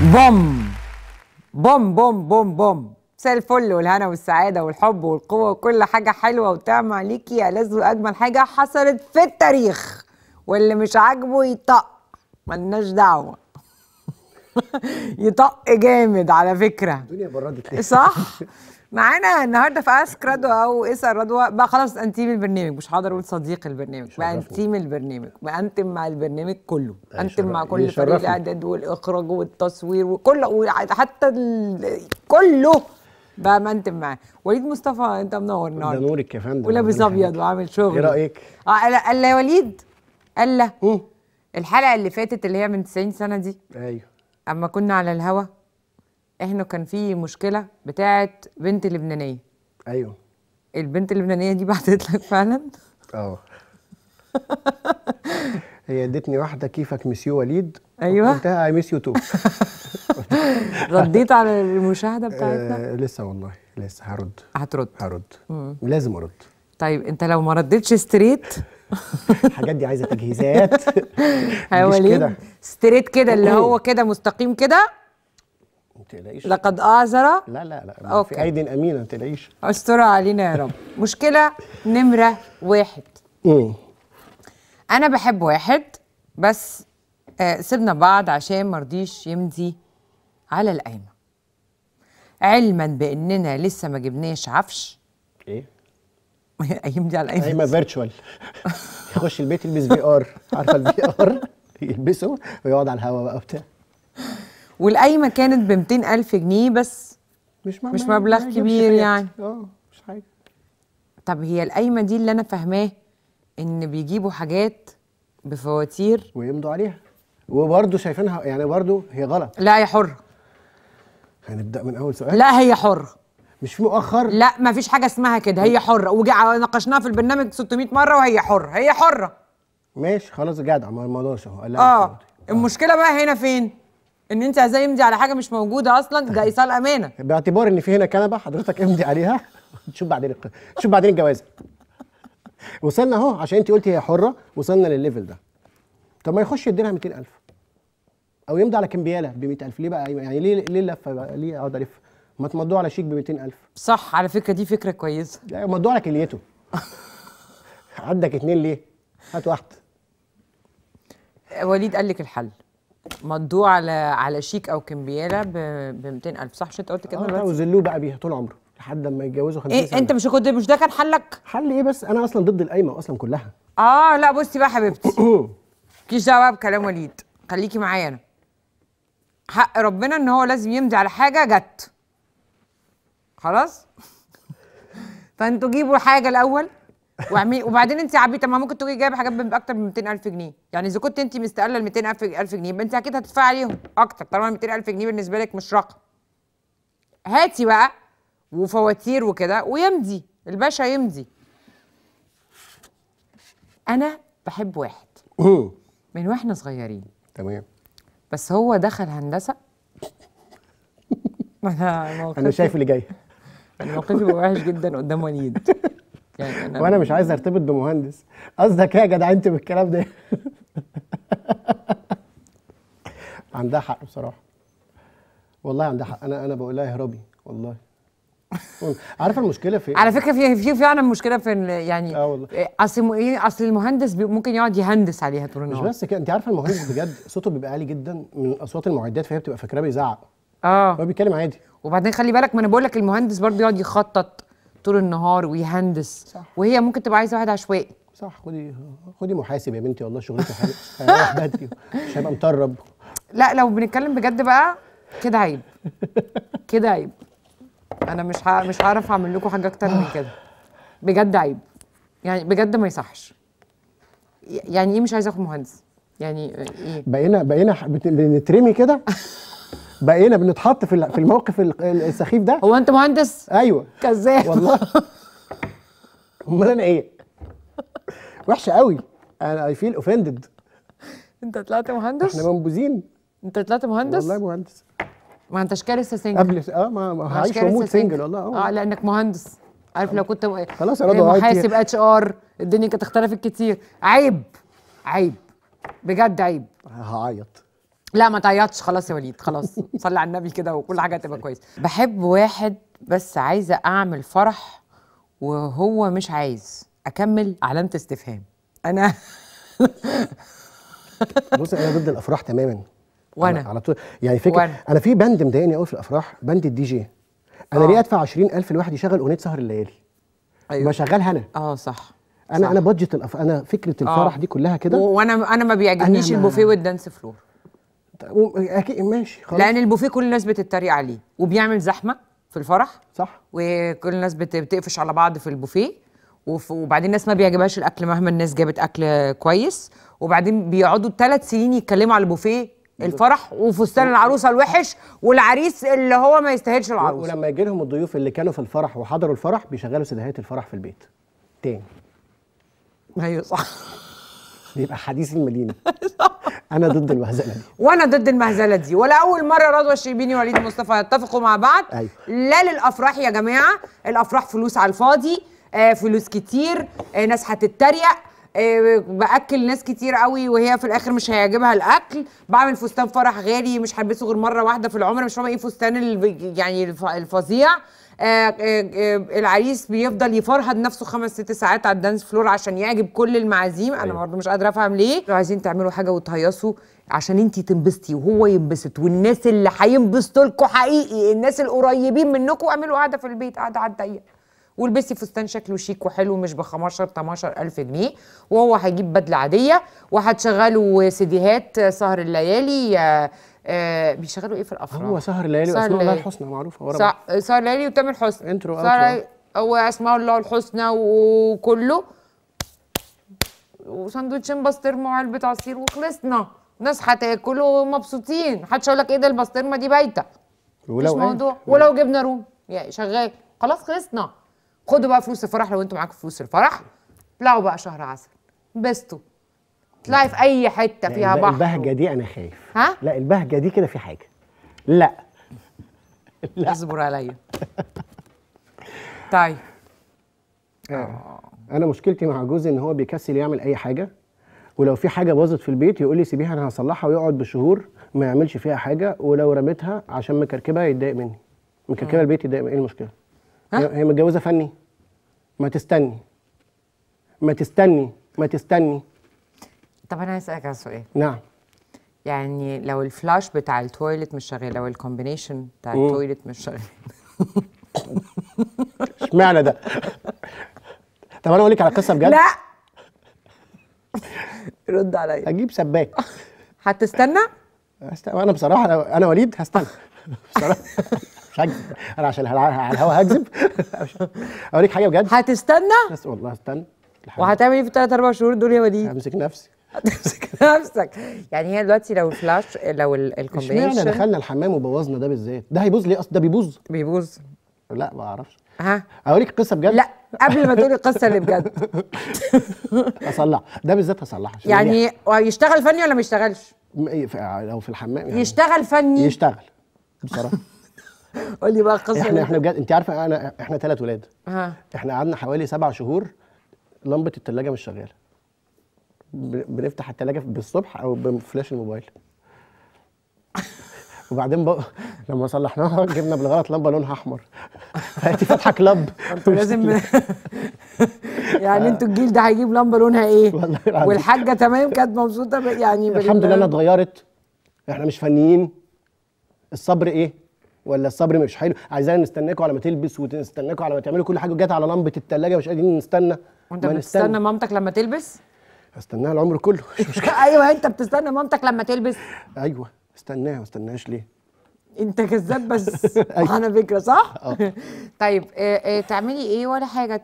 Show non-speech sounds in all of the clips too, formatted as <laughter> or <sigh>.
بوم بوم بوم بوم بوم مساء الفل والهنا والسعادة والحب والقوة وكل حاجة حلوة وتعمى عليكي يا لذ وأجمل حاجة حصلت في التاريخ واللي مش عاجبه يطق ملناش دعوة <laughs> يطق جامد على فكرة الدنيا بردت ليه صح <laughs> معانا النهارده في اسك رضوى او اسال رضوى بقى خلاص انت من البرنامج مش هقدر اقول صديق البرنامج بقى انت من البرنامج بقى انت مع البرنامج كله انت مع كل فريق الاعداد والاخراج والتصوير وكل حتى كله بقى ما انت معاه وليد مصطفى انت منور النهارده نورك يا فندم ولابس ابيض وعامل شغل ايه رايك؟ اه قال قال يا وليد قال له الحلقه اللي فاتت اللي هي من 90 سنه دي ايوه اما كنا على الهوا احنا كان في مشكله بتاعه بنت لبنانيه ايوه البنت اللبنانيه دي بعتت لك فعلا اه هي ادتني واحده كيفك مسيو وليد ايوه قلتها اي مسيو تو رديت على المشاهده بتاعتنا آه لسه والله لسه هرد هترد هرد مم. لازم ارد طيب انت لو ما ردتش ستريت <laughs> الحاجات دي عايزه تجهيزات حوالين <laughs> ستريت كده اللي هو كده مستقيم كده تقلقيش لقد اعذر لا لا لا أوكي. في ايدي امينه ما تقلقيش استر علينا يا رب مشكله نمره واحد مم. انا بحب واحد بس آه سيبنا بعض عشان ما رضيش يمضي على القايمه علما باننا لسه ما جبناش عفش ايه <laughs> يمضي على القايمه قايمه فيرتشوال يخش البيت يلبس في ار عارفه الفي ار يلبسه ويقعد على الهوا بقى وبتاع والقايمه كانت ب 200000 جنيه بس مش مبلغ مش مبلغ كبير يعني اه مش حاجه طب هي القايمه دي اللي انا فاهماه ان بيجيبوا حاجات بفواتير ويمضوا عليها وبرضه شايفينها يعني برضه هي غلط لا هي حره هنبدا من اول سؤال لا هي حره مش في مؤخر لا ما فيش حاجه اسمها كده هي حره وناقشناها في البرنامج 600 مره وهي حره هي حره ماشي خلاص جدع ما الموضوع اهو اه المشكله بقى هنا فين ان انت ازاي امضي على حاجه مش موجوده اصلا ده ايصال طيب. امانه باعتبار ان في هنا كنبه حضرتك امضي عليها تشوف بعدين تشوف بعدين الجوازه وصلنا اهو عشان انت قلتي هي حره وصلنا للليفل ده طب ما يخش يديلها 200000 او يمضي على كمبياله ب 100000 ليه بقى يعني ليه ليه اللفه بقى ليه اقعد الف ما تمضوه على شيك ب 200000 صح على فكره دي فكره كويسه لا مضوه على كليته <laughs> عندك اتنين ليه هات واحده وليد قال لك الحل مضوع على على شيك او كمبياله ب 200000 صح مش انت قلت كده؟ آه، لا وذلوه بقى بيها طول عمره لحد ما يتجوزوا خمسين إيه سنه انت مش كنت مش ده كان حلك؟ حل ايه بس انا اصلا ضد القايمه اصلا كلها اه لا بصي بقى حبيبتي <coughs> مفيش دعوه بقى بكلام وليد خليكي معايا انا حق ربنا ان هو لازم يمضي على حاجه جت خلاص <laughs> فانتوا جيبوا حاجه الاول وعمي... وبعدين انت عبيطه ما ممكن تكوني جايبه حاجات باكتر من 200000 جنيه يعني اذا كنت انت مستقله ال 200000 جنيه يبقى انت اكيد هتدفعي عليهم اكتر طالما 200000 جنيه بالنسبه لك مش رقم هاتي بقى وفواتير وكده ويمضي الباشا يمضي انا بحب واحد من واحنا صغيرين تمام بس هو دخل هندسه انا <laughs> انا شايف اللي جاي <laughs> انا موقفي وحش جدا قدام وليد يعني أنا وانا مش عايز ارتبط بمهندس قصدك ايه يا جدع انت بالكلام ده <laughs> عندها حق بصراحه والله عندها حق انا انا بقول لها اهربي والله عارفه المشكله في إيه؟ على فكره في في فعلا مشكله في يعني اه والله اصل ايه اصل المهندس ممكن يقعد يهندس عليها طول النهار مش بس كده انت عارفه المهندس بجد صوته بيبقى عالي جدا من اصوات المعدات فهي بتبقى فاكراه بيزعق اه هو بيتكلم عادي وبعدين خلي بالك ما انا بقول لك المهندس برضه يقعد يخطط طول النهار ويهندس صح. وهي ممكن تبقى عايزه واحد عشوائي صح خدي خدي محاسب يا بنتي والله شغلته حلوه <laughs> بدري مش هيبقى مطرب لا لو بنتكلم بجد بقى كده عيب كده عيب انا مش مش هعرف اعمل لكم حاجه اكتر من كده بجد عيب يعني بجد ما يصحش يعني ايه مش عايزه اخد مهندس يعني ايه بقينا بقينا بنترمي كده <laughs> بقينا بنتحط في في الموقف السخيف ده هو انت مهندس ايوه كذاب والله امال انا ايه وحشه قوي انا اي فيل اوفندد انت طلعت مهندس احنا منبوذين انت طلعت مهندس والله مهندس ما انتش كارثه سنجل قبل اه ما, عايش هعيش واموت سنجل والله آه. اه, لانك مهندس عارف لو كنت خلاص يا رضا محاسب اتش يعني. ار الدنيا كانت اختلفت كتير عيب عيب بجد عيب هعيط لا ما تعيطش خلاص يا وليد خلاص صلي على النبي كده وكل حاجه هتبقى كويسه بحب واحد بس عايزه اعمل فرح وهو مش عايز اكمل علامه استفهام انا <laughs> بص انا ضد الافراح تماما وانا على طول يعني فكره وأنا. انا في بند مضايقني قوي في الافراح بند الدي جي انا آه. ليه ادفع 20000 لواحد يشغل اغنيه سهر الليالي ايوه بشغلها انا اه صح انا صح. انا بادجت الأف... انا فكره آه. الفرح آه. دي كلها كده وانا انا ما بيعجبنيش البوفيه والدانس فلور اكيد ماشي خلاص لان البوفيه كل الناس بتتريق عليه وبيعمل زحمه في الفرح صح وكل الناس بتقفش على بعض في البوفيه وبعدين الناس ما بيعجبهاش الاكل مهما الناس جابت اكل كويس وبعدين بيقعدوا ثلاث سنين يتكلموا على البوفيه الفرح وفستان العروسه الوحش والعريس اللي هو ما يستاهلش العروسه ولما يجي لهم الضيوف اللي كانوا في الفرح وحضروا الفرح بيشغلوا سدهات الفرح في البيت تاني ايوه صح بيبقى حديث المدينه <laughs> انا ضد المهزله دي وانا ضد المهزله دي ولا اول مره رضوى الشيبيني ووليد مصطفى يتفقوا مع بعض أيوه. لا للافراح يا جماعه الافراح فلوس على الفاضي آه فلوس كتير آه ناس هتتريق آه باكل ناس كتير قوي وهي في الاخر مش هيعجبها الاكل بعمل فستان فرح غالي مش هلبسه غير مره واحده في العمر مش فاهمه ايه فستان يعني الفظيع آه، آه، آه، العريس بيفضل يفرهد نفسه خمس ست ساعات على الدانس فلور عشان يعجب كل المعازيم انا أيوة. برضه مش قادره افهم ليه لو عايزين تعملوا حاجه وتهيصوا عشان انت تنبسطي وهو ينبسط والناس اللي هينبسطوا لكم حقيقي الناس القريبين منكم اعملوا قاعده في البيت قاعده على الضيق والبسي فستان شكله شيك وحلو مش ب 15 الف جنيه وهو هيجيب بدله عاديه وهتشغلوا سيديهات سهر الليالي آه بيشغلوا ايه في الافراح هو سهر ليالي واسماء الله الحسنى معروفه ورا سهر ليالي وتامر حسني انترو سهر اسماء الله الحسنى وكله وساندوتشين بسطرمه وعلبه عصير وخلصنا ناس هتاكل ومبسوطين محدش هيقول لك ايه ده البسطرمه دي بايته ولو مش إيه؟ موضوع ايه؟ ولو جبنا روم يعني شغال خلاص خلصنا خدوا بقى فلوس الفرح لو انتوا معاكم فلوس الفرح طلعوا بقى شهر عسل بستوا تطلعي في اي حته فيها بحر البهجه دي انا خايف ها لا البهجه دي كده في حاجه لا لا اصبر عليا طيب آه. آه. انا مشكلتي مع جوزي ان هو بيكسل يعمل اي حاجه ولو في حاجه باظت في البيت يقول لي سيبيها انا هصلحها ويقعد بشهور ما يعملش فيها حاجه ولو رميتها عشان مكركبه يتضايق مني مكركبه آه. البيت يتضايق مني ايه المشكله ها؟ هي متجوزه فني ما تستني ما تستني ما تستني طب انا عايز اسالك على سؤال نعم يعني لو الفلاش بتاع التويلت مش شغال لو الكومبينيشن بتاع التويلت مش شغال <laughs> اشمعنى ده؟ طب انا اقول لك على قصه بجد لا <laughs> رد عليا اجيب سباك <laughs> هتستنى؟ انا بصراحه انا وليد هستنى بصراحه مش هكذب انا عشان على الهوا هكذب اقول لك حاجه بجد هتستنى؟ والله هستنى وهتعمل ايه في الثلاث اربع شهور دول يا وليد؟ همسك نفسي هتمسك <laughs> نفسك يعني هي دلوقتي لو الفلاش لو الكومبينيشن احنا دخلنا الحمام وبوظنا ده بالذات ده هيبوظ ليه اصل ده بيبوظ بيبوظ لا ما اعرفش ها اوريك قصه بجد لا قبل ما تقولي القصه اللي بجد <laughs> اصلح ده بالذات هصلحه يعني يشتغل فني ولا ما يشتغلش إيه، لو في الحمام يعني يشتغل فني يشتغل بصراحه <laughs> قول لي بقى القصه احنا احنا بجد انت عارفه انا احنا ثلاث ولاد احنا قعدنا حوالي سبع شهور لمبه الثلاجه مش شغاله بنفتح التلاجة بالصبح او بفلاش الموبايل وبعدين بقى لما صلحناها جبنا بالغلط لمبه لونها احمر فاتي فاتحه كلاب انتوا لازم <laughs> يعني انتوا الجيل ده هيجيب لمبه لونها ايه والحاجه تمام كانت مبسوطه يعني الحمد لله انها اتغيرت احنا مش فنيين الصبر ايه ولا الصبر مش حلو عايزين نستناكوا على ما تلبس ونستناكوا على ما تعملوا كل حاجه جت على لمبه التلاجة مش قادرين نستنى وانت بتستنى مامتك لما تلبس هستناها العمر كله مش مشكله <laughs> ايوه انت بتستنى مامتك لما تلبس ايوه استناها ما استناهاش ليه انت كذاب بس <laughs> أيوة. على فكره صح آه. <laughs> طيب اه اه تعملي ايه ولا حاجه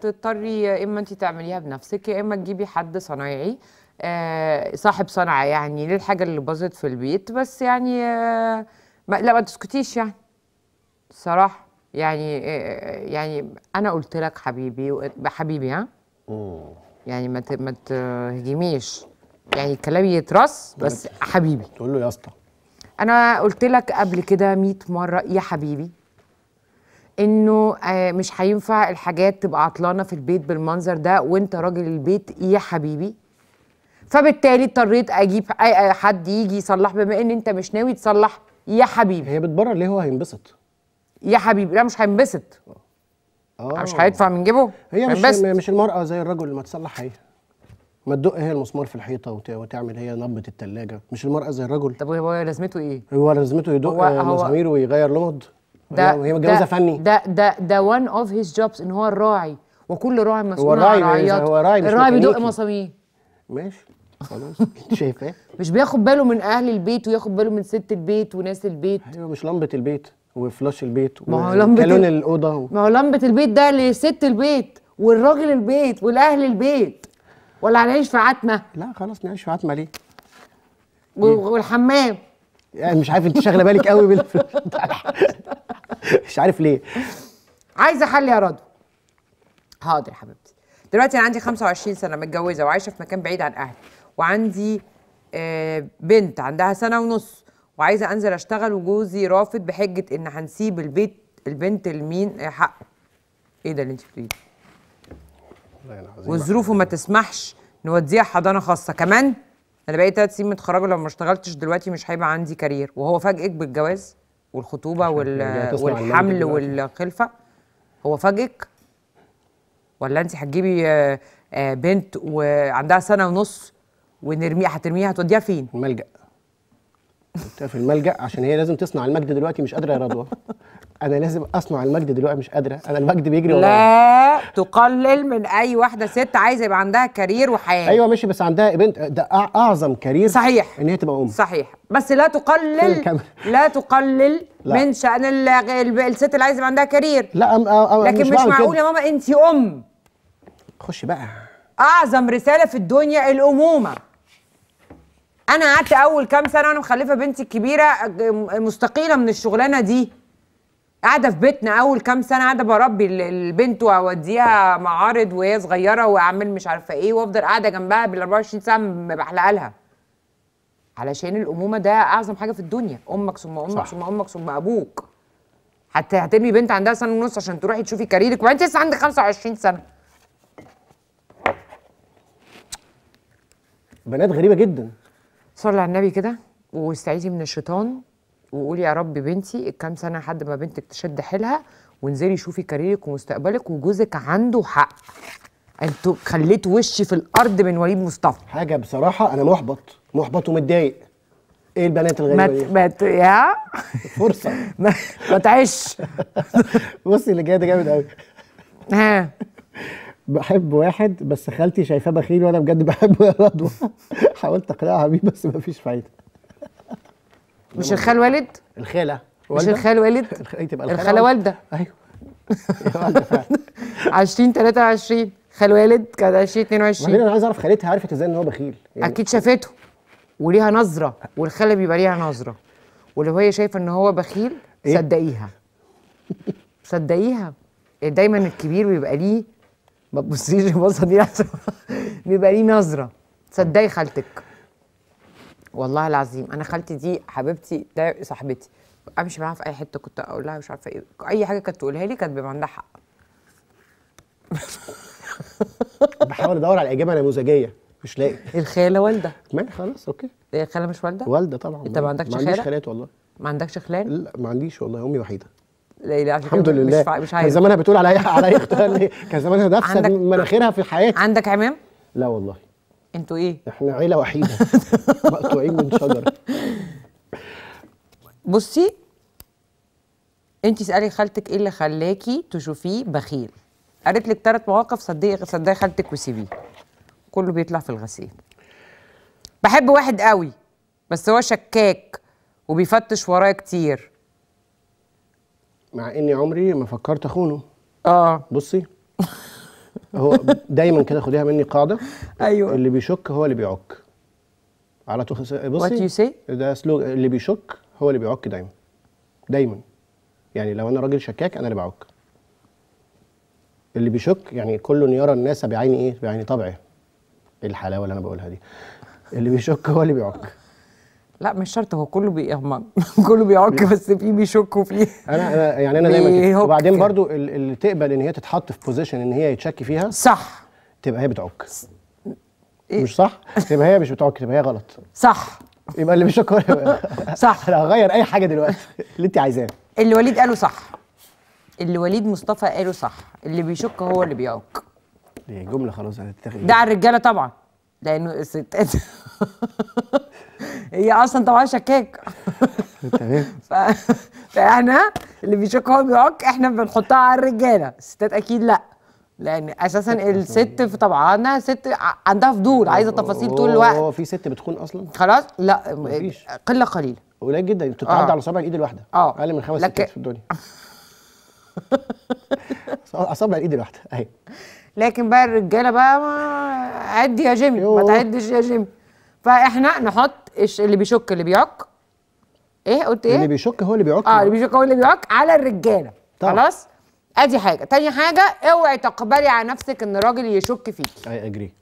تضطري يا اما انت تعمليها بنفسك يا اما تجيبي حد صنايعي اه صاحب صنعه يعني للحاجه اللي باظت في البيت بس يعني آه، ما لا ما تسكتيش يعني الصراحه يعني آه، يعني انا قلت لك حبيبي حبيبي ها يعني ما ما تهجميش يعني كلامي يترص بس حبيبي تقول له يا اسطى انا قلت لك قبل كده 100 مره يا حبيبي انه آه، مش هينفع الحاجات تبقى عطلانه في البيت بالمنظر ده وانت راجل البيت يا حبيبي فبالتالي اضطريت اجيب أي آه، آه، حد يجي يصلح بما ان انت مش ناوي تصلح يا حبيبي هي بتبرر ليه هو هينبسط يا حبيبي لا مش هينبسط اه مش هيدفع من جيبه هي يعني مش بس. مش المراه زي الرجل اللي ما تصلح هي ما تدق هي المسمار في الحيطه وت... وتعمل هي نبه الثلاجه مش المراه زي الرجل طب هو لازمته ايه هو لازمته يدق المسامير ويغير لمض ده هي متجوزه فني ده ده ده وان اوف هيز جوبز ان هو الراعي وكل راعي مسؤول عن رعيته هو راعي الراعي بيدق مسامير ماشي خلاص <laughs> شايفاه إيه؟ مش بياخد باله من اهل البيت وياخد باله من ست البيت وناس البيت ايوه مش لمبه البيت وفلاش البيت وكالون الاوضه و... ما هو لمبه البيت ده لست البيت والراجل البيت والاهل البيت ولا هنعيش في عتمه لا خلاص نعيش في عتمه ليه إيه؟ والحمام يعني مش عارف انت شاغله بالك قوي بالفلاش مش عارف ليه عايزه حل يا رضوى حاضر يا حبيبتي دلوقتي انا عندي 25 سنه متجوزه وعايشه في مكان بعيد عن اهلي وعندي آه، بنت عندها سنه ونص وعايزه انزل اشتغل وجوزي رافض بحجه ان هنسيب البيت البنت لمين آه، حقه ايه ده اللي انت بتقوليه وظروفه ما تسمحش نوديها حضانه خاصه كمان انا بقيت ثلاث سنين متخرجه لو ما اشتغلتش دلوقتي مش هيبقى عندي كارير وهو فاجئك بالجواز والخطوبه وال... يعني والحمل والخلفه هو فاجئك ولا انت هتجيبي آه، آه، بنت وعندها سنه ونص ونرميها هترميها هتوديها فين؟ ملجأ في الملجا عشان هي لازم تصنع المجد دلوقتي مش قادره يا رضوى انا لازم اصنع المجد دلوقتي مش قادره انا المجد بيجري ورايا لا تقلل من اي واحده ست عايزه يبقى عندها كارير وحياه ايوه ماشي بس عندها ايفنت ده اعظم كارير صحيح ان هي تبقى ام صحيح بس لا تقلل لا تقلل لا. من شان الست اللي عايزه يبقى عندها كارير لا أم أم لكن مش, مش معقول يا ماما انت ام خشي بقى اعظم رساله في الدنيا الامومه انا قعدت اول كام سنه وانا مخلفه بنتي الكبيره مستقيله من الشغلانه دي قاعده في بيتنا اول كام سنه قاعده بربي البنت واوديها معارض وهي صغيره واعمل مش عارفه ايه وافضل قاعده جنبها بال 24 ساعه بحلق لها علشان الامومه ده اعظم حاجه في الدنيا امك ثم امك صح. ثم امك ثم ابوك حتى هترمي بنت عندها سنه ونص عشان تروحي تشوفي كاريرك وانت لسه عندك 25 سنه بنات غريبه جدا صلي على النبي كده واستعيذي من الشيطان وقولي يا رب بنتي الكام سنه لحد ما بنتك تشد حيلها وانزلي شوفي كاريرك ومستقبلك وجوزك عنده حق انتوا خليت وشي في الارض من وليد مصطفى حاجه بصراحه انا محبط محبط ومتضايق ايه البنات الغريبه دي؟ ما ت... يا فرصه ما, <laughs> ما تعيش <laughs> بصي اللي جاي ده جامد قوي ها بحب واحد بس خالتي شايفاه بخيل وانا بجد بحبه يا رضوى حاولت اقنعها بيه بس مفيش فايده <laughs> مش الخال والد؟ الخاله مش الخال والد؟ إيه الخاله والده ايوه 20 <laughs> 23 خال والد كانت 20 22 انا عايز اعرف خالتها عرفت ازاي ان هو بخيل يعني اكيد شافته وليها نظره والخاله بيبقى ليها نظره ولو هي شايفه ان هو بخيل إيه؟ صدقيها صدقيها دايما الكبير بيبقى ليه ما تبصيش البصه دي لازم <laughs> بيبقى ليه نظره تصدقي خالتك والله العظيم انا خالتي دي حبيبتي ده صاحبتي امشي معاها في اي حته كنت اقول لها مش عارفه ايه اي حاجه كانت تقولها لي كانت بيبقى عندها حق <laughs> بحاول ادور على اجابه نموذجيه مش لاقي الخاله والده ماشي خلاص اوكي هي مش والده والده طبعا انت ما عندكش خاله ما عنديش خالات والله ما عندكش خلان لا ما عنديش والله امي وحيده ليلى الحمد لله مش, مش عايز زمانها بتقول عليا عليا اختي <laughs> كان زمانها نفس مناخيرها في حياتي عندك عمام؟ لا والله انتوا ايه؟ احنا عيله وحيده <laughs> مقطوعين من شجر بصي انت اسالي خالتك ايه اللي خلاكي تشوفيه بخيل قالت لك ثلاث مواقف صدقي صدقي خالتك وسيبيه كله بيطلع في الغسيل بحب واحد قوي بس هو شكاك وبيفتش ورايا كتير مع اني عمري ما فكرت اخونه اه بصي هو دايما كده خديها مني قاعده ايوه اللي بيشك هو اللي بيعك على طول بصي ده سلوك اللي بيشك هو اللي بيعك دايما دايما يعني لو انا راجل شكاك انا اللي بعك اللي بيشك يعني كل يرى الناس بعين ايه بعين طبعه ايه الحلاوه اللي انا بقولها دي اللي بيشك هو اللي بيعك لا مش شرط هو كله بي <laughs> كله بيعك بس في بيشك وفي انا انا يعني انا دايما وبعدين برضو اللي تقبل ان هي تتحط في بوزيشن ان هي يتشك فيها صح تبقى هي بتعك إيه؟ مش صح تبقى هي مش بتعك تبقى هي غلط صح يبقى اللي بيشك هو <laughs> صح انا هغير اي حاجه دلوقتي <laughs> اللي انت عايزاه اللي وليد قاله صح اللي وليد مصطفى قاله صح اللي بيشك هو اللي بيعك دي جمله خلاص هتتاخد ده على الرجاله طبعا لانه الستات هي اصلا طبعا شكاك تمام <laughs> فاحنا اللي بيشك هو بيعك احنا بنحطها على الرجاله الستات اكيد لا لان اساسا الست يعني. في طبعها ست عندها فضول عايزه تفاصيل طول الوقت هو في ست بتخون اصلا خلاص لا مفيش. قله قليله قليل جدا بتتعدى آه. على صابع الايد الواحده اه اقل من خمس لك... ستات في الدنيا <laughs> اصابع الايد الواحده اهي لكن بقى الرجاله بقى ما عد يا جيمي ما تعدش يا جيمي فاحنا نحط إيش اللي بيشك اللي بيعك ايه قلت ايه اللي بيشك هو اللي بيعك اه اللي بيشك هو اللي بيعك على الرجاله طبعا. خلاص ادي حاجه تاني حاجه اوعي تقبلي على نفسك ان راجل يشك فيك اي اجري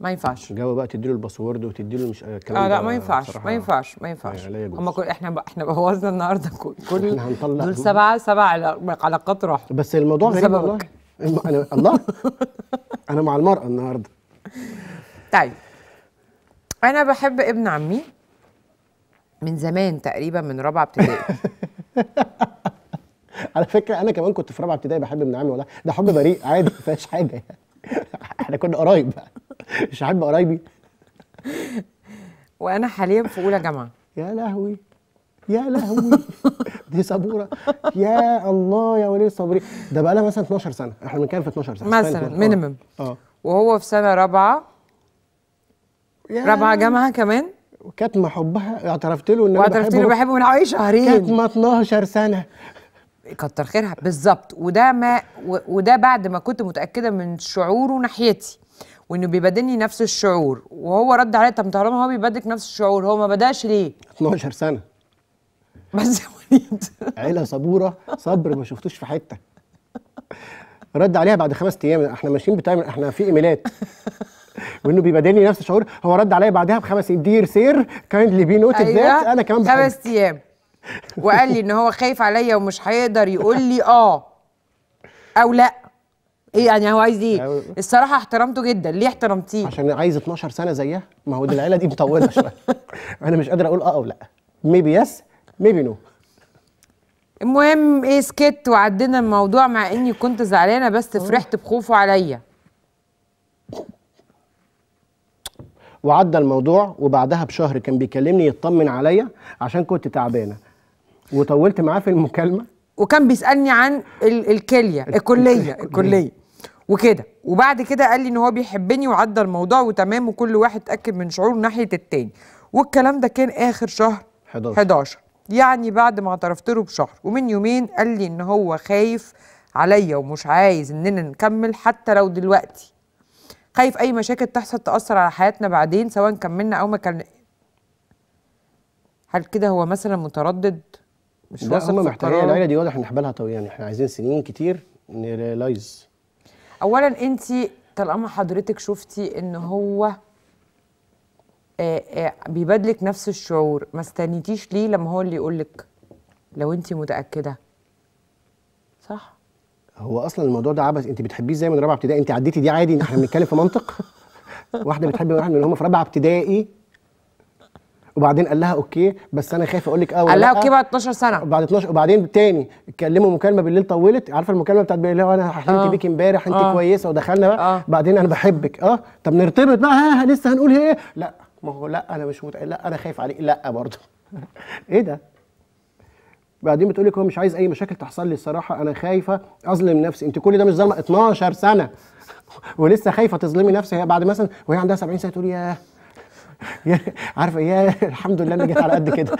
ما ينفعش جاوب بقى تديله الباسورد وتديله مش آه، الكلام اه لا ما ينفعش ما ينفعش ما ينفعش هم كل احنا بقى احنا بوظنا النهارده كل <laughs> كل احنا هنطلع دول سبعه سبعه علاقات راحوا بس الموضوع غريب والله الله <laughs> انا مع المراه النهارده طيب انا بحب ابن عمي من زمان تقريبا من رابعه ابتدائي <laughs> على فكره انا كمان كنت في رابعه ابتدائي بحب ابن عمي والله ده حب بريء عادي ما فيهاش حاجه يعني. <laughs> احنا كنا قرايب مش هحب قرايبي وانا حاليا في اولى جامعه يا لهوي يا لهوي دي صبوره يا الله يا ولي صبري ده بقى لها مثلا 12 سنه احنا بنتكلم في 12 سنه مثلا مينيمم آه. اه وهو في سنه رابعه رابعه جامعه كمان وكاتمة حبها اعترفت له ان واعترفت له بحبه من حوالي شهرين كاتمة 12 سنه كتر خيرها بالظبط وده ما وده بعد ما كنت متاكده من شعوره ناحيتي وانه بيبادلني نفس الشعور وهو رد عليا طب طالما هو بيبادلك نفس الشعور هو ما بداش ليه 12 سنه بس يا <laughs> وليد عيله صبوره صبر ما شفتوش في حته رد عليها بعد خمس ايام احنا ماشيين بتاع احنا في ايميلات وانه بيبقى داني نفس الشعور هو رد عليا بعدها بخمس دير سير كايندلي بي نوت أيوة. ذات انا كمان خمس ايام وقال لي ان هو خايف عليا ومش هيقدر يقول لي اه او لا ايه يعني هو عايز ايه؟ الصراحه احترمته جدا، ليه احترمتيه؟ عشان عايز 12 سنه زيها، ما هو دي العيله دي مطوله شويه. انا مش قادر اقول اه او لا. ميبي يس، ميبي نو. المهم ايه سكت وعدينا الموضوع مع اني كنت زعلانه بس آه. فرحت بخوفه عليا. وعدى الموضوع وبعدها بشهر كان بيكلمني يطمن عليا عشان كنت تعبانه وطولت معاه في المكالمه وكان بيسالني عن ال الكليه الكليه الكليه وكده وبعد كده قال لي ان هو بيحبني وعدى الموضوع وتمام وكل واحد اتاكد من شعوره ناحيه التاني والكلام ده كان اخر شهر 11 11 يعني بعد ما اعترفت له بشهر ومن يومين قال لي ان هو خايف عليا ومش عايز اننا نكمل حتى لو دلوقتي خايف اي مشاكل تحصل تاثر على حياتنا بعدين سواء كملنا او ما كان هل كده هو مثلا متردد مش واثق هم محتاجين العيله دي واضح ان حبالها طويل يعني احنا عايزين سنين كتير نريلايز اولا انت طالما حضرتك شفتي ان هو بيبادلك نفس الشعور ما استنيتيش ليه لما هو اللي يقولك لو انت متاكده هو اصلا الموضوع ده عبث انت بتحبيه زي من رابعه ابتدائي انت عديتي دي عادي احنا بنتكلم في منطق <laughs> واحده بتحب واحد من هم في رابعه ابتدائي وبعدين قال لها اوكي بس انا خايف اقول لك اه قال لها اوكي بعد 12 سنه بعد 12 وبعدين تاني اتكلموا مكالمه بالليل طولت عارفه المكالمه بتاعت بالليل انا حلمت آه. بيك امبارح انت آه. كويسه ودخلنا بقى آه. بعدين انا بحبك اه طب نرتبط بقى ها لسه هنقول ايه لا ما هو لا انا مش متع... لا انا خايف عليك لا برضه <laughs> ايه ده بعدين بتقول لك هو مش عايز اي مشاكل تحصل لي الصراحه انا خايفه اظلم نفسي انت كل ده مش ظلمه 12 سنه <laughs> ولسه خايفه تظلمي نفسها هي بعد مثلا وهي عندها 70 سنه تقول <laughs> يا عارفه يا <laughs> الحمد لله انا جيت على قد كده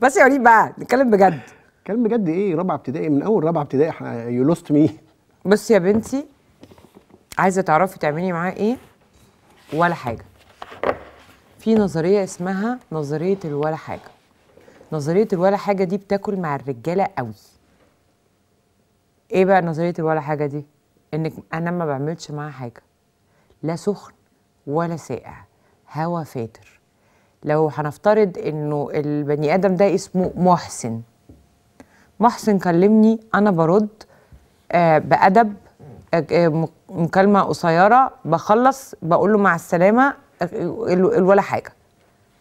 بس يا وليد بقى نتكلم بجد نتكلم بجد ايه رابعه ابتدائي من اول رابعه ابتدائي يو لوست مي بص يا بنتي عايزه تعرفي تعملي معاه ايه ولا حاجه في نظريه اسمها نظريه الولا حاجه نظريه الولا حاجه دي بتاكل مع الرجاله قوي ايه بقى نظريه الولا حاجه دي انك انا ما بعملش معاها حاجه لا سخن ولا ساقع هوا فاتر لو هنفترض انه البني ادم ده اسمه محسن محسن كلمني انا برد آه، بادب آه، آه، مكالمه قصيره بخلص بقول له مع السلامه الولا حاجه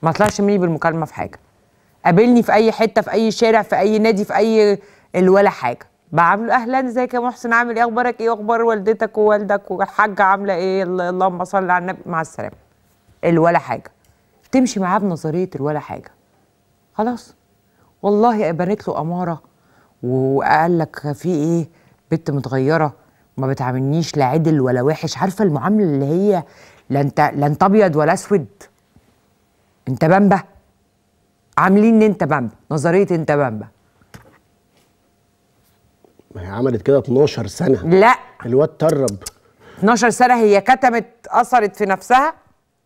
ما طلعش مني بالمكالمه في حاجه قابلني في اي حته في اي شارع في اي نادي في اي ولا حاجه بعمله اهلا ازيك يا محسن عامل ايه اخبارك ايه اخبار والدتك ووالدك والحاجه عامله ايه اللهم صل على النبي مع السلامه الولا حاجه تمشي معاه بنظريه الولا حاجه خلاص والله بنت له اماره وقال لك في ايه بنت متغيره ما بتعاملنيش لا عدل ولا وحش عارفه المعامله اللي هي لا انت لا انت ابيض ولا اسود انت بمبه عاملين انت بامبا نظريه انت بامبا ما هي عملت كده 12 سنه لا الواد ترب 12 سنه هي كتمت اثرت في نفسها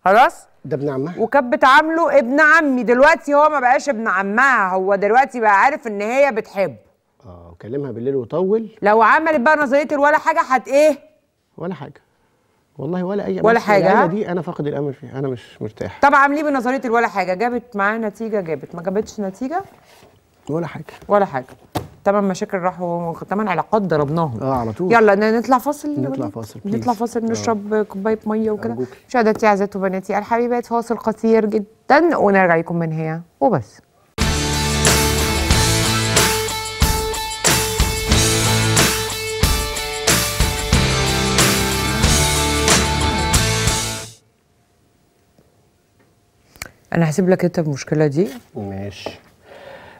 خلاص ده ابن عمها وكانت بتعامله ابن عمي دلوقتي هو ما بقاش ابن عمها هو دلوقتي بقى عارف ان هي بتحبه اه وكلمها بالليل وطول لو عملت بقى نظريه الولا حاجه هت ايه ولا حاجه والله ولا اي ولا حاجه دي انا فاقد الامل فيها انا مش مرتاح طب عاملين بنظريه الولا حاجه جابت معاه نتيجه جابت ما جابتش نتيجه ولا حاجه ولا حاجه تمن مشاكل راحوا تمن علاقات ضربناهم اه على طول يلا نطلع فاصل نطلع فاصل نطلع فاصل آه. نشرب آه. كوبايه ميه وكده مشاهدتي اعزائي وبناتي الحبيبات فاصل قصير جدا ونرجع لكم من هنا وبس انا هسيب لك انت المشكله دي ماشي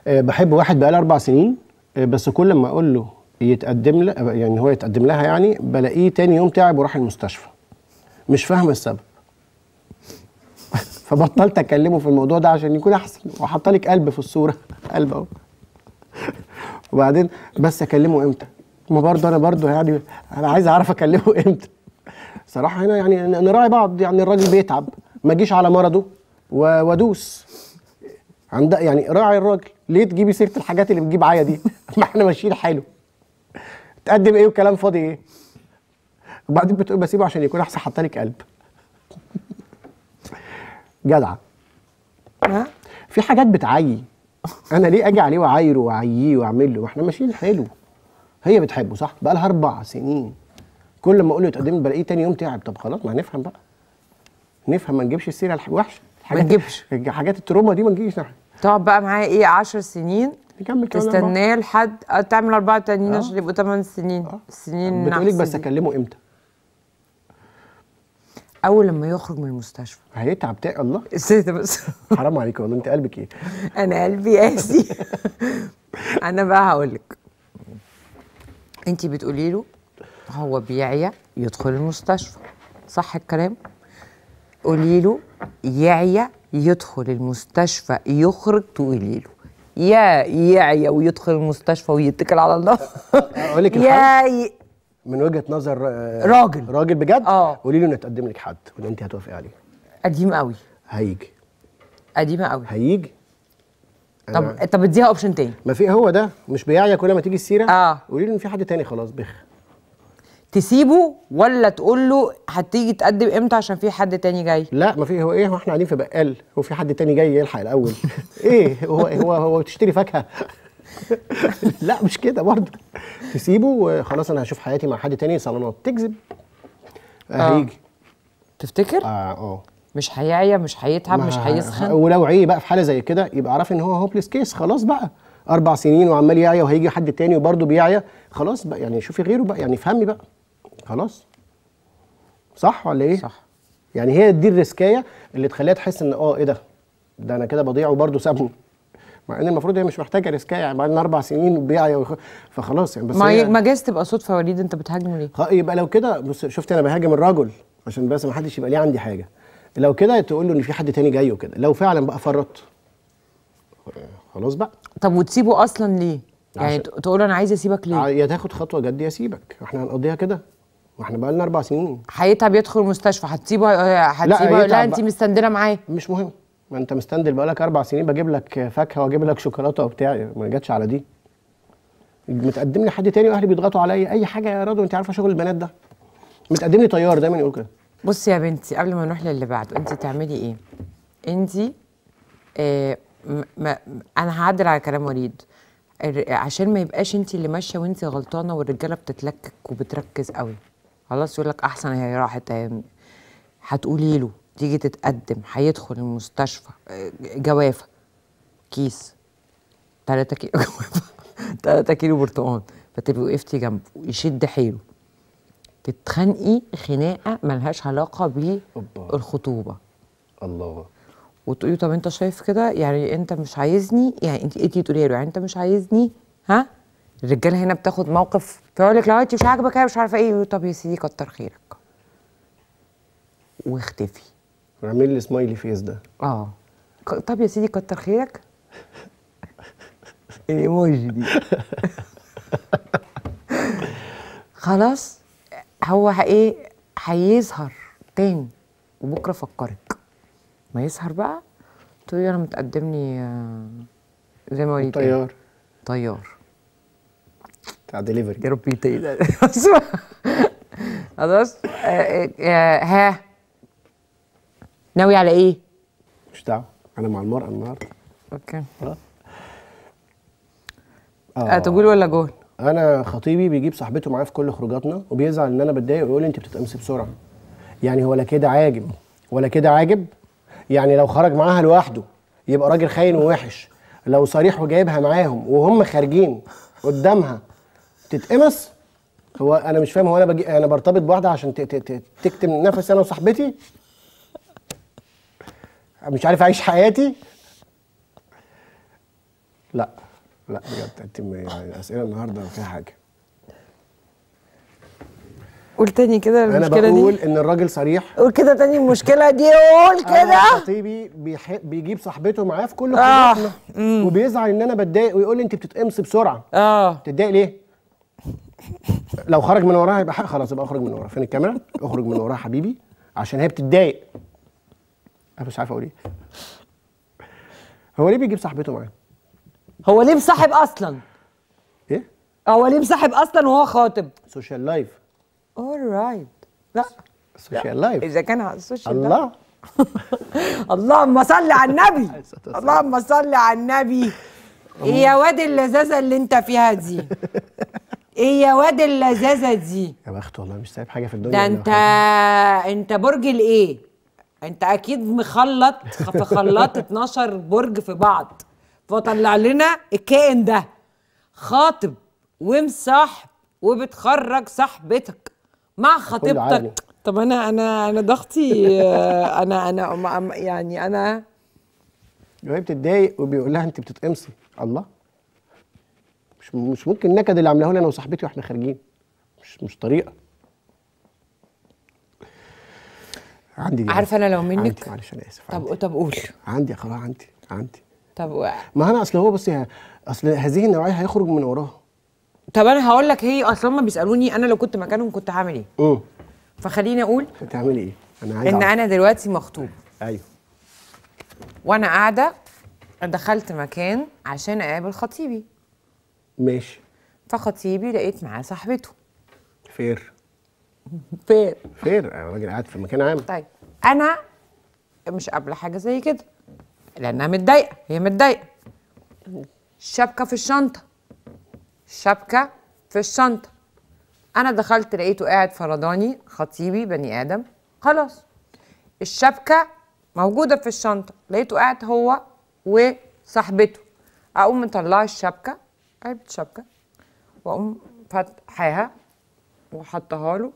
أه بحب واحد بقالي اربع سنين أه بس كل ما اقول له يتقدم لها يعني هو يتقدم لها يعني بلاقيه تاني يوم تعب وراح المستشفى مش فاهمه السبب <laughs> فبطلت اكلمه في الموضوع ده عشان يكون احسن وحط لك قلب في الصوره <laughs> قلب اهو وبعدين بس اكلمه امتى ما برضه انا برضه يعني انا عايز اعرف اكلمه <laughs> امتى صراحه هنا يعني نراعي بعض يعني الراجل بيتعب ما جيش على مرضه وادوس عند يعني راعي الراجل ليه تجيبي سيره الحاجات اللي بتجيب عيا دي <laughs> ما احنا ماشيين حلو تقدم ايه وكلام فاضي ايه وبعدين بتقول بسيبه عشان يكون احسن حطالك لك قلب <laughs> جدعه في حاجات بتعيي انا ليه اجي عليه واعايره واعييه واعمل له واحنا ماشيين حلو هي بتحبه صح بقى لها اربع سنين كل ما اقول له تقدم بلاقيه تاني يوم تعب طب خلاص ما هنفهم بقى نفهم ما نجيبش السيره الوحشه ما تجيبش حاجات التروما دي ما تجيش ناحيه تقعد بقى معايا ايه 10 سنين نكمل كمان تستناه لحد آه، تعمل اربعه تانيين آه. عشان يبقوا 8 سنين آه. سنين بتقولك بس اكلمه امتى؟ اول لما يخرج من المستشفى هيتعب تاني الله استنى <laughs> بس حرام عليك والله انت قلبك ايه؟ <laughs> انا قلبي قاسي <laughs> انا بقى هقول لك انت بتقولي له هو بيعيا يدخل المستشفى صح الكلام؟ قولي له يعيا يدخل المستشفى يخرج تقولي له يا يعيا ويدخل المستشفى ويتكل على الله <laughs> اقول لك يا من وجهه نظر آه، راجل راجل بجد اه قولي له نتقدم لك حد واللي انت هتوافقي عليه قديم قوي هيجي قديمه قوي هيجي طب طب اديها اوبشن تاني ما في هو ده مش بيعيا كل ما تيجي السيره اه قولي له ان في حد تاني خلاص بخ تسيبه ولا تقول له هتيجي تقدم امتى عشان في حد تاني جاي لا ما في هو ايه هو احنا قاعدين في بقال هو في حد تاني جاي يلحق الاول <laughs> ايه هو هو هو تشتري فاكهه <laughs> لا مش كده برضه تسيبه وخلاص انا هشوف حياتي مع حد تاني صالونات تكذب آه،, آه. هيجي تفتكر اه اه مش هيعيا مش هيتعب مش هيسخن ولو عي بقى في حاله زي كده يبقى اعرفي ان هو هوبليس كيس خلاص بقى اربع سنين وعمال يعيا وهيجي حد تاني وبرضه بيعيا خلاص بقى يعني شوفي غيره بقى يعني افهمي بقى خلاص صح ولا ايه صح يعني هي دي الريسكايه اللي تخليها تحس ان اه ايه ده ده انا كده بضيع وبرده سابني مع ان المفروض هي مش محتاجه ريسكايه يعني بعد اربع سنين بيع وخ... فخلاص يعني بس ما هي... ما جايز تبقى صدفه وليد انت بتهاجمه ليه؟ يبقى لو كده بص شفت انا بهاجم الراجل عشان بس ما حدش يبقى ليه عندي حاجه لو كده تقول له ان في حد تاني جاي وكده لو فعلا بقى فرط خلاص بقى طب وتسيبه اصلا ليه؟ يعني تقول انا عايز اسيبك ليه؟ يا تاخد خطوه جد يا سيبك احنا هنقضيها كده احنا بقى لنا اربع سنين هيتعب يدخل المستشفى هتسيبه آه، هتسيبه لا, لا انت مستندله معاه مش مهم ما انت مستندل بقى لك اربع سنين بجيب لك فاكهه واجيب لك شوكولاته وبتاع ما جاتش على دي متقدم لي حد تاني واهلي بيضغطوا عليا اي حاجه يا رادو انت عارفه شغل البنات ده متقدم لي طيار دايما يقول كده بصي يا بنتي قبل ما نروح للي بعده انت تعملي ايه انت ايه انا هعدل على كلام وليد عشان ما يبقاش انت اللي ماشيه وانت غلطانه والرجاله بتتلكك وبتركز قوي خلاص يقول لك احسن هي راحت هتقولي له تيجي تتقدم هيدخل المستشفى آه، جوافه كيس 3 كيلو <laughs> جوافه 3 كيلو برتقال فتبقي وقفتي جنبه يشد حيله تتخانقي خناقه ملهاش علاقه بالخطوبه الله وتقولي طب انت شايف كده يعني انت مش عايزني يعني انت انت تقولي له يعني انت مش عايزني ها الرجاله هنا بتاخد موقف تقول لك لو انت مش عاجبك مش عارفه ايه طب يا سيدي كتر خيرك واختفي اعمل لي سمايلي فيس ده اه طب يا سيدي كتر خيرك <laughs> الايموجي دي <laughs> خلاص هو ايه هيظهر تاني وبكره فكرك ما يظهر بقى تقولي انا متقدمني آه، زي ما قلت طيار طيار على ديليفري يا رب يتقل خلاص ها ناوي على ايه؟ مش دعوه انا مع المرأة النهارده اوكي اه تقول ولا جول؟ انا خطيبي بيجيب صاحبته معايا في كل خروجاتنا وبيزعل ان انا بتضايق ويقول لي انت بتتقمصي بسرعه يعني هو لا كده عاجب ولا كده عاجب يعني لو خرج معاها لوحده يبقى راجل خاين ووحش لو صريح وجايبها معاهم وهم خارجين قدامها تتقمص هو انا مش فاهم هو انا بجي انا برتبط بواحده عشان ت... ت... ت... تكتم نفسي انا وصاحبتي مش عارف اعيش حياتي لا لا بجد انت يعني اسئله النهارده فيها حاجه قول تاني كده المشكله دي انا بقول دي. ان الراجل صريح قول كده تاني المشكله دي قول كده خطيبي بيجيب صاحبته معاه في كل خروجاتنا آه. وبيزعل ان انا بتضايق ويقول لي انت بتتقمصي بسرعه اه تتضايق ليه؟ لو خرج من وراها يبقى حق خلاص يبقى اخرج من وراها فين الكاميرا اخرج من وراها حبيبي عشان هي بتتضايق انا مش عارف اقول ايه هو ليه بيجيب صاحبته معاه هو ليه مصاحب اصلا ايه هو ليه مصاحب اصلا وهو خاطب سوشيال لايف اورايت لا سوشيال لايف اذا كان على السوشيال الله <laughs> اللهم صل على النبي <laughs> اللهم صل على النبي يا واد اللذاذه اللي انت فيها دي <laughs> ايه يا واد اللذاذه دي يا بخت والله مش سايب حاجه في الدنيا ده يعني انت انت برج الايه انت اكيد مخلط في خلاط 12 برج في بعض فطلع لنا الكائن ده خاطب ومصاحب وبتخرج صاحبتك مع خطيبتك طب انا انا انا ضغطي آه، انا انا يعني انا وهي بتتضايق وبيقول لها انت بتتقمصي الله مش مش ممكن النكد اللي عاملاه لي انا وصاحبتي واحنا خارجين مش مش طريقه عندي دي عارفه انا لو منك عندي معلش انا اسف طب طب قول عندي يا خلاص عندي عندي طب ما انا اصل هو بصي اصل هذه النوعيه هيخرج من وراها طب انا هقول لك هي اصلا هم بيسالوني انا لو كنت مكانهم كنت هعمل ايه؟ امم فخليني اقول كنت هعمل ايه؟ انا عايز ان عارف. انا دلوقتي مخطوب ايوه وانا قاعده دخلت مكان عشان اقابل خطيبي ماشي فخطيبي لقيت معاه صاحبته فير فير فير الراجل آه، قاعد في مكان عام طيب انا مش قابله حاجه زي كده لانها متضايقه هي متضايقه الشبكه في الشنطه الشبكه في الشنطه انا دخلت لقيته قاعد فرداني خطيبي بني ادم خلاص الشبكه موجوده في الشنطه لقيته قاعد هو وصاحبته اقوم مطلعه الشبكه علبه شبكه واقوم فاتحاها وحطها له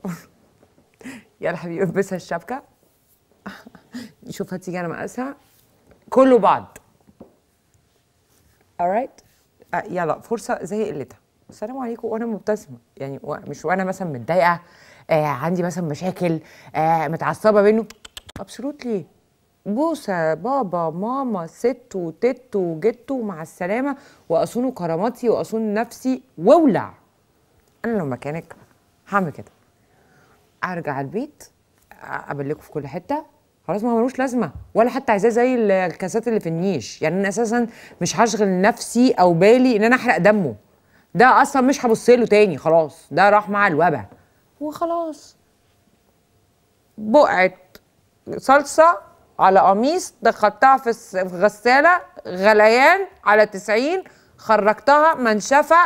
<laughs> يلا حبيبي البسها الشبكه نشوف <laughs> هتيجي انا مقاسها كله بعض alright آه يلا فرصه زي قلتها السلام عليكم وانا مبتسمه يعني مش وانا مثلا متضايقه آه عندي مثلا مشاكل آه متعصبه منه ابسولوتلي بوسة بابا ماما ست وتت وجت ومع السلامة وأصون كراماتي وأصون نفسي واولع أنا لو مكانك هعمل كده أرجع البيت أبلكوا في كل حتة خلاص ما هو ملوش لازمه ولا حتى عايزاه زي الكاسات اللي في النيش يعني انا اساسا مش هشغل نفسي او بالي ان انا احرق دمه ده اصلا مش هبص له تاني خلاص ده راح مع الوبا وخلاص بقعه صلصه على قميص دخلتها في غسالة غليان على 90 خرجتها منشفة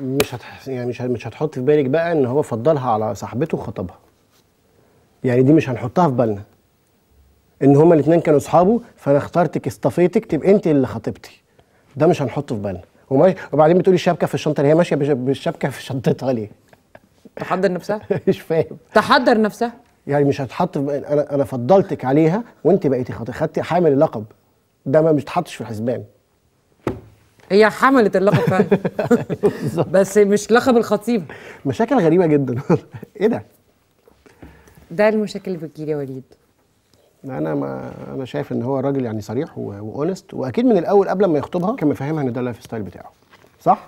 مش هتحس يعني مش مش هتحط في بالك بقى ان هو فضلها على صاحبته وخطبها يعني دي مش هنحطها في بالنا ان هما الاثنين كانوا اصحابه فانا اخترتك اصطفيتك تبقى انت اللي خطيبتي ده مش هنحطه في بالنا وبعدين بتقولي الشبكه في الشنطه اللي هي ماشيه بالشبكه في شنطتها ليه؟ تحضر نفسها؟ <laughs> مش فاهم تحضر نفسها يعني مش هتحط انا انا فضلتك عليها وانت بقيتي خاطر خدتي حامل اللقب ده ما مش اتحطش في الحسبان هي حملت اللقب فعلا <laughs> <laughs> بس مش لقب الخطيب مشاكل غريبه جدا <laughs> ايه ده ده المشاكل اللي بتجيلي يا وليد انا ما انا شايف ان هو راجل يعني صريح واونست واكيد من الاول قبل ما يخطبها كان مفهمها ان ده اللايف ستايل بتاعه صح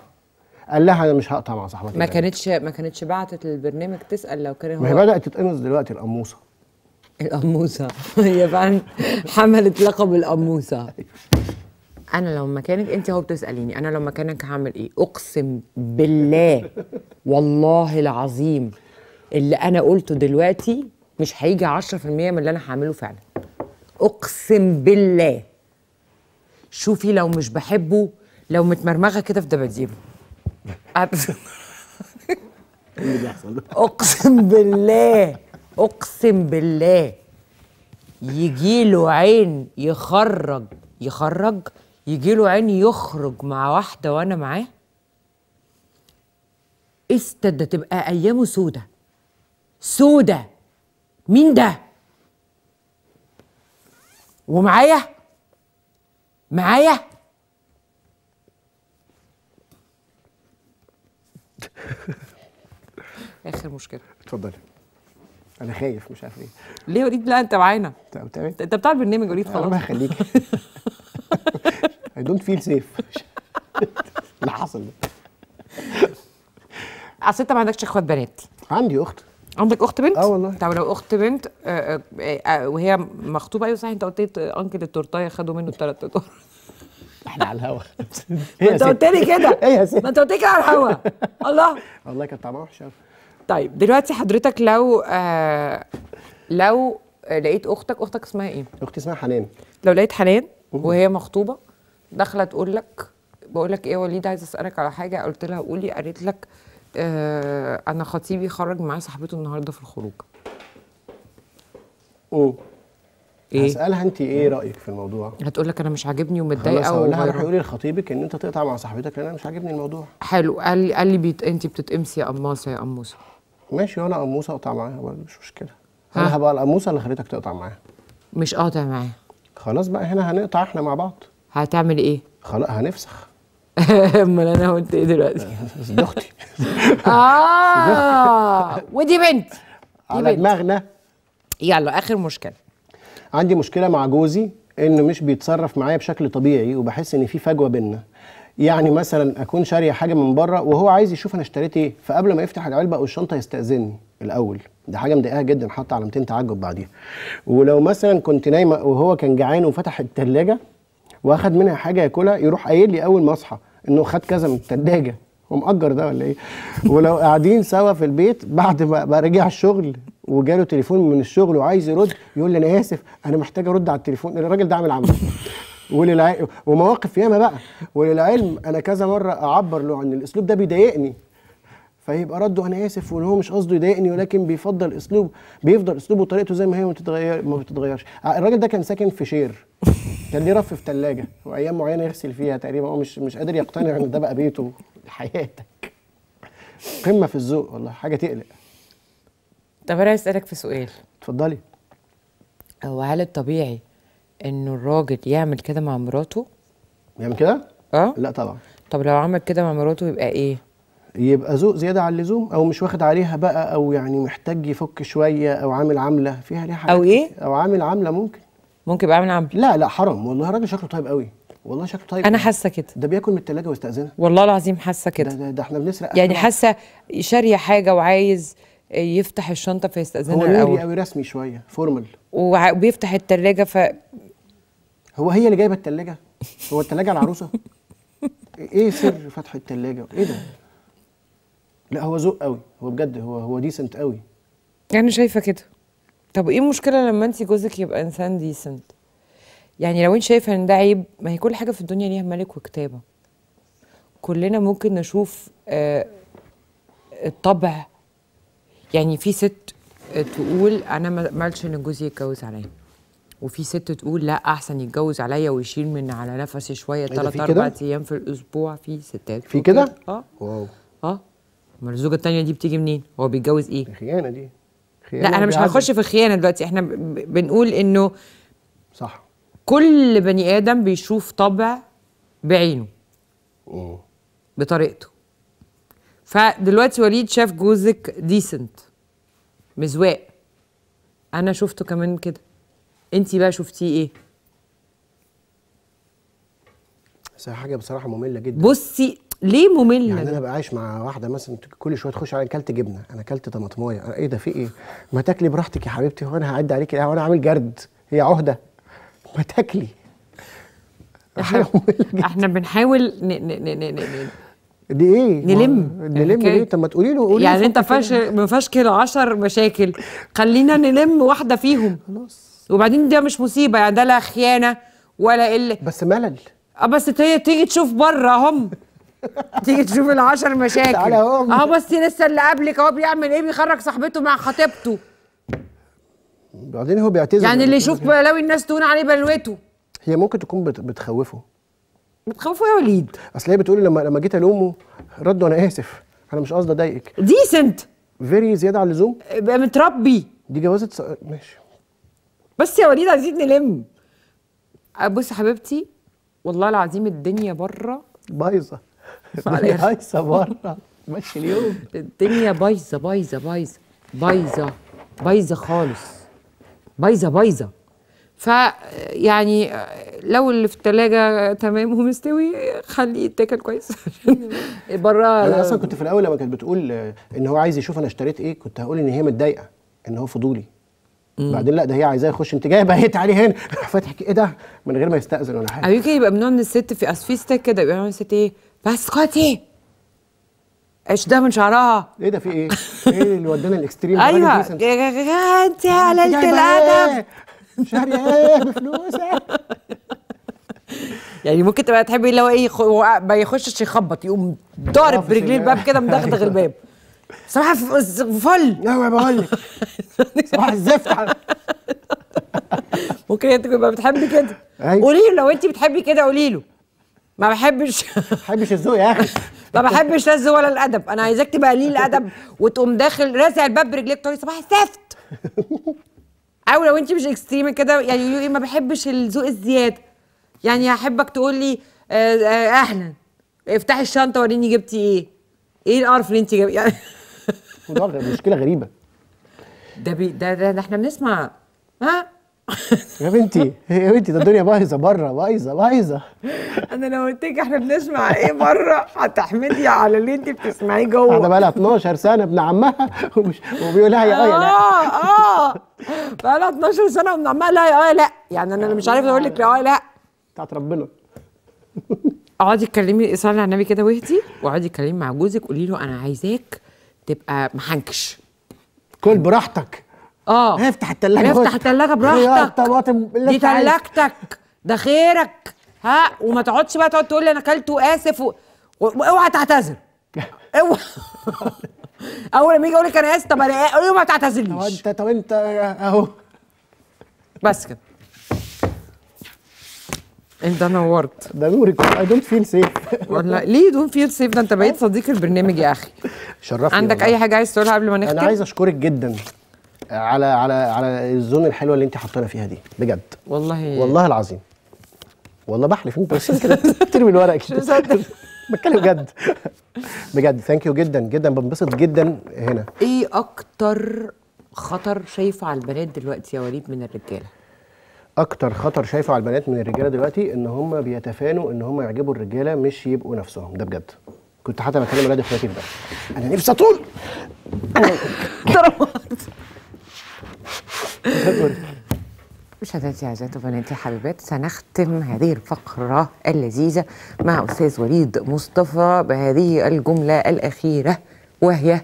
قال لها انا مش هقطع مع صاحبتي ما كانتش ما كانتش بعتت البرنامج تسال لو كان هو ما هي بدات تتقمص دلوقتي القموصه القموصه <laughs> هي فعلا حملت لقب القموصه انا لو مكانك انت اهو بتساليني انا لو مكانك هعمل ايه اقسم بالله والله العظيم اللي انا قلته دلوقتي مش هيجي 10% من اللي انا هعمله فعلا اقسم بالله شوفي لو مش بحبه لو متمرمغه كده في دباديبه إيه اقسم بالله اقسم بالله يجي له عين يخرج يخرج يجي له عين يخرج مع واحده وانا معاه استد ده تبقى ايامه سودة سودة مين ده ومعايا معايا <laughs> اخر مشكله اتفضلي انا خايف مش عارف ايه ليه وليد لا انت معانا تمام انت بتاع البرنامج وليد خلاص ربنا يخليك اي دونت فيل سيف اللي حصل ده اصل انت ما عندكش اخوات بنات عندي اخت عندك اخت بنت؟ اه والله طب لو اخت بنت آآ آه، آآ آه، آه، وهي مخطوبه ايوه صحيح انت قلت انكل التورتايه خدوا منه الثلاث تورتايه احنا على الهوا <laughs> انت قلت لي كده ايه يا ما انت قلت لي كده على الهوا <laughs> الله والله كانت طعمها وحش طيب دلوقتي حضرتك لو آه، لو لقيت اختك اختك اسمها ايه اختي اسمها حنان لو لقيت حنان وهي مخطوبه داخله تقول لك بقول لك ايه يا وليد عايز اسالك على حاجه قلت لها قولي قالت لك آه انا خطيبي خرج معايا صاحبته النهارده في الخروج اوه إيه؟ هسالها انت ايه رايك في الموضوع هتقول لك انا مش عاجبني ومتضايقه هقول لها راح قولي لخطيبك ان انت تقطع مع صاحبتك لان انا مش عاجبني الموضوع حلو قال لي قال لي بيت... انت بتتقمصي يا قماصه يا قموصه ماشي وانا قموصه اقطع معاها برضه مش مشكله انا هبقى القموصه اللي خليتك تقطع معاها مش قاطع معاها خلاص بقى هنا هنقطع احنا مع بعض هتعمل ايه خلاص هنفسخ <laughs> امال انا قلت ايه دلوقتي اختي <laughs> <laughs> اه ودي بنت دي بنت على دماغنا يلا اخر مشكله عندي مشكله مع جوزي انه مش بيتصرف معايا بشكل طبيعي وبحس ان في فجوه بينا يعني مثلا اكون شاريه حاجه من بره وهو عايز يشوف انا اشتريت ايه فقبل ما يفتح العلبه او الشنطه يستاذني الاول ده حاجه مضايقاها جدا حط علامتين تعجب بعديها ولو مثلا كنت نايمه وهو كان جعان وفتح التلاجه واخد منها حاجه ياكلها يروح قايل لي اول ما اصحى انه خد كذا من التلاجه ومأجر ده ولا ايه ولو قاعدين سوا في البيت بعد ما رجع الشغل وجاله تليفون من الشغل وعايز يرد يقول لي انا اسف انا محتاج ارد على التليفون الراجل ده عامل عمل وللع... ومواقف ياما بقى وللعلم انا كذا مره اعبر له عن الاسلوب ده بيضايقني فيبقى رده انا اسف وان هو مش قصده يضايقني ولكن بيفضل اسلوب بيفضل اسلوبه وطريقته زي ما هي ما بتتغير ما بتتغيرش آه، الراجل ده كان ساكن في شير كان ليه رف في ثلاجه وايام معينه يغسل فيها تقريبا هو مش مش قادر يقتنع ان ده بقى بيته حياتك قمه في الذوق والله حاجه تقلق طب انا اسالك في سؤال اتفضلي هو هل الطبيعي انه الراجل يعمل كده مع مراته يعمل كده اه لا طبعا طب لو عمل كده مع مراته يبقى ايه يبقى ذوق زياده عن اللزوم او مش واخد عليها بقى او يعني محتاج يفك شويه او عامل عامله فيها ليها حاجات او ايه او عامل عامله ممكن ممكن يبقى عامل عامله لا لا حرام والله الراجل شكله طيب قوي والله شكله طيب انا يعني. حاسه كده ده بياكل من التلاجة واستاذنها والله العظيم حاسه كده ده, ده احنا بنسرق يعني حاسه شاريه حاجه وعايز يفتح الشنطه فيستاذنها هو قوي قوي رسمي شويه فورمال وبيفتح التلاجة ف هو هي اللي جايبه التلاجة هو التلاجة العروسه ايه سر فتح التلاجة ايه ده لا هو ذوق قوي هو بجد هو هو ديسنت قوي يعني شايفه كده طب ايه المشكله لما انت جوزك يبقى انسان ديسنت يعني لو انت شايفه ان ده عيب ما هي كل حاجه في الدنيا ليها ملك وكتابه كلنا ممكن نشوف آه الطبع يعني في ست تقول انا ما مالش ان جوزي يتجوز عليا وفي ست تقول لا احسن يتجوز عليا ويشيل من على نفسي شويه ثلاث إيه اربع ايام في الاسبوع في ستات في كده؟ اه واو اه امال الزوجه الثانيه دي بتيجي منين؟ هو بيتجوز ايه؟ الخيانه دي خيانة لا انا مش هخش في الخيانه دلوقتي احنا بنقول انه صح كل بني ادم بيشوف طبع بعينه أوه. بطريقته فدلوقتي وليد شاف جوزك ديسنت مزواق انا شفته كمان كده انت بقى شفتيه ايه بس حاجه بصراحه ممله جدا بصي ليه ممله يعني انا بعيش عايش مع واحده مثلا كل شويه تخش على كلت جبنه انا كلت طماطمايه ايه ده في ايه ما تاكلي براحتك يا حبيبتي وانا هعدي عليكي وانا عامل جرد هي عهده ما تاكلي احنا احنا بنحاول ن... ن... ن... ن... ن... دي ايه؟ نلم نلم يعني ليه؟ طب ما تقولي له قولي يعني انت فاش كده 10 مشاكل خلينا نلم واحده فيهم خلاص وبعدين ده مش مصيبه يعني ده لا خيانه ولا ال بس ملل اه بس هي تيجي تشوف بره هم تيجي تشوف العشر مشاكل تعالى اه بس لسه اللي قبلك اهو بيعمل ايه بيخرج صاحبته مع خطيبته بعدين هو بيعتذر يعني, يعني اللي يشوف بلاوي الناس تهون عليه بلوته هي ممكن تكون بتخوفه بتخوفه يا وليد اصل هي بتقول لما لما جيت الومه رد انا اسف انا مش قصدي اضايقك ديسنت فيري زياده عن اللزوم أه، متربي دي جوازه س... ماشي بس يا وليد عايزين نلم أه، بص حبيبتي والله العظيم الدنيا بره بايظه <laughs> بايظه بره ماشي اليوم الدنيا بايظه بايظه بايظه بايظه بايظه خالص بايظه بايظه فيعني لو اللي في التلاجة تمام ومستوي خليه يتاكل كويس <laughs> بره انا اصلا كنت في الاول لما كانت بتقول ان هو عايز يشوف انا اشتريت ايه كنت هقول ان هي متضايقه ان هو فضولي مم. بعدين لا ده هي عايزاه يخش انت جايبه بهيت تعالي هنا <laughs> فاتح ايه ده من غير ما يستاذن ولا حاجه او يمكن يبقى من نوع الست في اصل في ستات كده يبقى من الست ايه بس اسكتي ايش ده من شعرها ايه ده في ايه ايه اللي ودانا الاكستريم <laughs> ايوه انت يا قللت الادب شهري ايه بفلوسك يعني ممكن تبقى تحبي اللي هو ايه ما يخشش يخبط يقوم ضارب برجليه الباب كده مدغدغ الباب صباح فل ايوه بقول لك صباح الزفت ممكن انت تبقى بتحبي كده قولي له لو انت بتحبي كده قولي له ما بحبش ما بحبش الذوق يا اخي ما بحبش لز ولا الادب انا عايزاك تبقى قليل الادب وتقوم داخل رازع الباب برجليك تقول صباح السفت او لو انت مش اكستريم كده يعني إيه، ما بحبش الذوق الزياده يعني احبك تقول لي آه، آه، اهلا افتحي الشنطه وريني جبتي ايه ايه القرف اللي انت جبتي يعني مشكله غريبه ده بي ده, ده احنا بنسمع ها <laughs> يا بنتي يا بنتي ده الدنيا بايظه بره بايظه بايظه انا لو قلت لك احنا بنسمع ايه بره هتحمدي على اللي انت بتسمعيه جوه انا بقى لها 12 سنه ابن عمها وبيقول لها يا اه يا لا اه اه بقى لها 12 سنه وابن عمها لا يا آية، لا يعني انا مش عارفه اقول لك لا آية، لا بتاعت ربنا اقعدي اتكلمي صلي على النبي كده واهدي واقعدي اتكلمي مع جوزك قولي له انا عايزاك تبقى محنكش كل براحتك اه افتح التلاجه افتح التلاجه براحتك طماطم دي تلاجتك ده خيرك ها وما تقعدش بقى تقعد تقول لي انا اكلت واسف و... اوعى تعتذر <laughs> اوعى اول لما يجي يقول لك انا اسف طب انا قول ما تعتذرليش هو انت طب انت اهو بس كده إيه انت نورت ده نورك اي دونت فيل سيف والله ليه دونت فيل سيف ده انت بقيت صديق البرنامج يا اخي شرفني عندك والله. اي حاجه عايز تقولها قبل ما نختم انا عايز اشكرك جدا على على على الزون الحلوه اللي انت حاطانا فيها دي بجد والله والله العظيم والله بحلف انت بس كده <laughs> بترمي الورق كده <laughs> بتكلم بجد بجد ثانك يو جدا جدا بنبسط جدا هنا ايه اكتر خطر شايفه على البنات دلوقتي يا وليد من الرجاله اكتر خطر شايفه على البنات من الرجاله دلوقتي ان هم بيتفانوا ان هم يعجبوا الرجاله مش يبقوا نفسهم ده بجد كنت حتى بكلم ولاد اخواتي ده انا نفسي اطول <laughs> مشاهداتي عزيزات وبناتي حبيبات سنختم هذه الفقره اللذيذه مع استاذ وليد مصطفى بهذه الجمله الاخيره وهي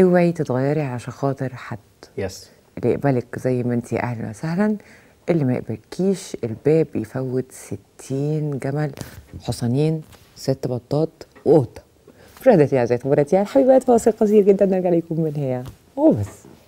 اوعي إيه تتغيري عشان خاطر حد يس اللي يقبلك زي ما انت اهلا وسهلا اللي ما يقبلكيش الباب يفوت 60 جمل حصانين ست بطات وقطه مشاهداتي اعزائي وبناتي الحبيبات فاصل قصير جدا نرجع لكم من هنا وبس